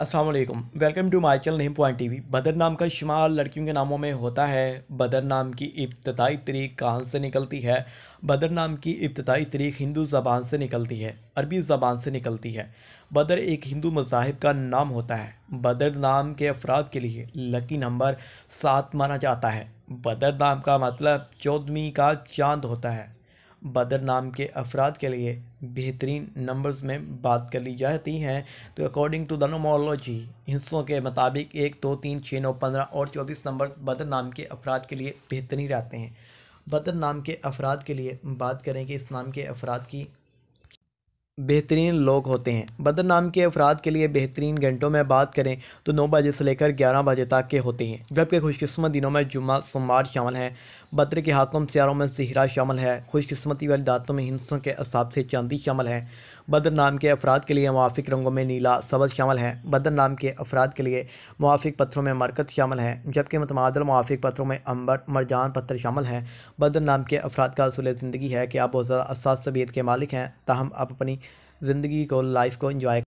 Aslam welcome to my channel name point T V बदर नाम का शुमार लड़कियों के नामों में होता है बदर नाम की इब्तदाई तरीक कहाँ से निकलती है बदर नाम की इब्तदाई तरीक हिंदू ज़बान से निकलती है अरबी ज़बान से निकलती है बदर एक हिंदू मज़ाहब का नाम होता है बदर नाम के अफराद के लिए लकी नंबर सात माना जाता है बदर नाम का मतलब चौदहवीं का चांद होता है बदर नाम के अफराद के लिए बेहतरीन नंबर्स में बात कर ली जाती हैं तो अकॉर्डिंग टू द नोमोलॉजी हिस्सों के मुताबिक एक दो तीन छः नौ पंद्रह और चौबीस नंबर्स बदर नाम के अफराद के लिए बेहतरीन रहते हैं बदर नाम के अफराद के लिए बात करें कि इस नाम के अफराद की बेहतरीन लोग होते हैं बदर नाम के अफराद के लिए बेहतरीन घंटों में बात करें तो नौ बजे से लेकर ग्यारह बजे तक के होते हैं जबकि खुशकस्मत दिनों में जुमा सोमवार शामिल है बदर के हाकम सियारों में सिहरा शामिल है खुशकस्मती वाली दातों में हिंसों के असाब से चांदी शामिल है बदर नाम के अफराद के लिए मुआफ़ रंगों में नीला सबज शामिल है बदर नाम के अफराद के लिए मुआफ़ पत्थरों में मरकत शामिल है जबकि मतमादल मुआफ़ पत्थरों में अंबर मरजान पत्थर शामिल हैं बदर नाम के अफराद का असूल ज़िंदगी है कि आप बहुत ज़्यादा असास तबीयत के मालिक हैं तहम आप अपनी ज़िंदगी को लाइफ को इन्जॉय